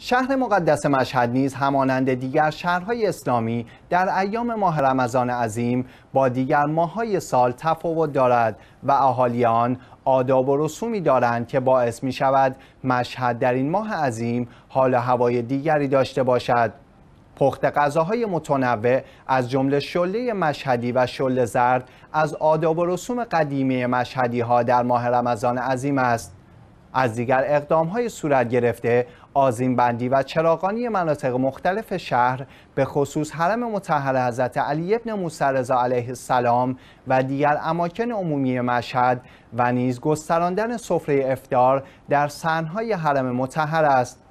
شهر مقدس مشهد نیز همانند دیگر شهرهای اسلامی در ایام ماه رمضان عظیم با دیگر ماههای سال تفاوت دارد و اهالی آن آداب و رسومی دارند که باعث می شود مشهد در این ماه عظیم حال هوای دیگری داشته باشد پخت غذاهای متنوع از جمله شله مشهدی و شله زرد از آداب و رسوم قدیمی مشهدی ها در ماه رمضان عظیم است از دیگر اقدام های صورت گرفته آزینبندی و چراغانی مناطق مختلف شهر به خصوص حرم مطهر حضرت علی ابن موسی رضا علیه السلام و دیگر اماکن عمومی مشهد و نیز گستراندن سفره افتار در سنهای حرم مطهر است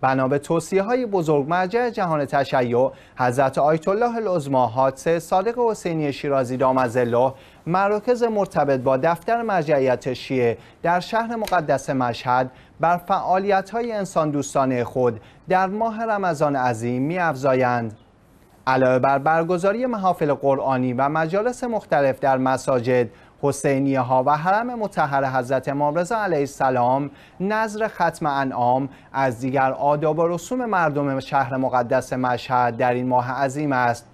بنا به توصیه های بزرگ مرجع جهان تشیع حضرت آیت الله العظما حادثه صادق حسینی شیرازی دامزله الله مراکز مرتبط با دفتر مرجعیت شیعه در شهر مقدس مشهد بر فعالیت های انسان دوستانه خود در ماه رمضان عظیم می افزایند. علاوه بر برگزاری محافل قرآنی و مجالس مختلف در مساجد حسینیه ها و حرم متحر حضرت امام رضا علیه السلام نظر ختم انعام از دیگر آداب و رسوم مردم شهر مقدس مشهد در این ماه عظیم است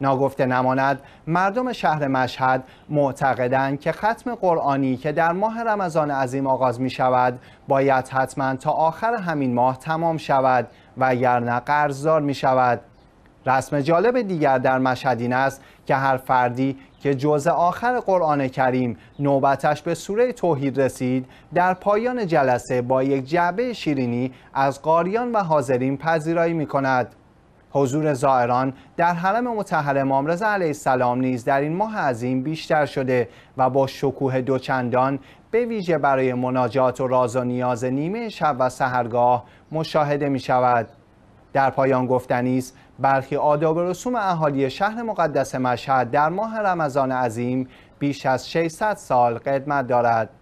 ناگفته نماند مردم شهر مشهد معتقدند که ختم قرآنی که در ماه رمضان عظیم آغاز می شود باید حتما تا آخر همین ماه تمام شود و اگر نه قرضدار می شود رسم جالب دیگر در مشهد این است که هر فردی که جزء آخر قرآن کریم نوبتش به سوره توحید رسید در پایان جلسه با یک جعبه شیرینی از قاریان و حاضرین پذیرایی می کند. حضور زائران در حرم متحر امام رضا علیه السلام نیز در این ماه عظیم بیشتر شده و با شکوه دوچندان به ویژه برای مناجات و راز و نیاز نیمه شب و سهرگاه مشاهده می شود. در پایان گفتنی برخی آداب و رسوم اهالی شهر مقدس مشهد در ماه رمضان عظیم بیش از 600 سال قدمت دارد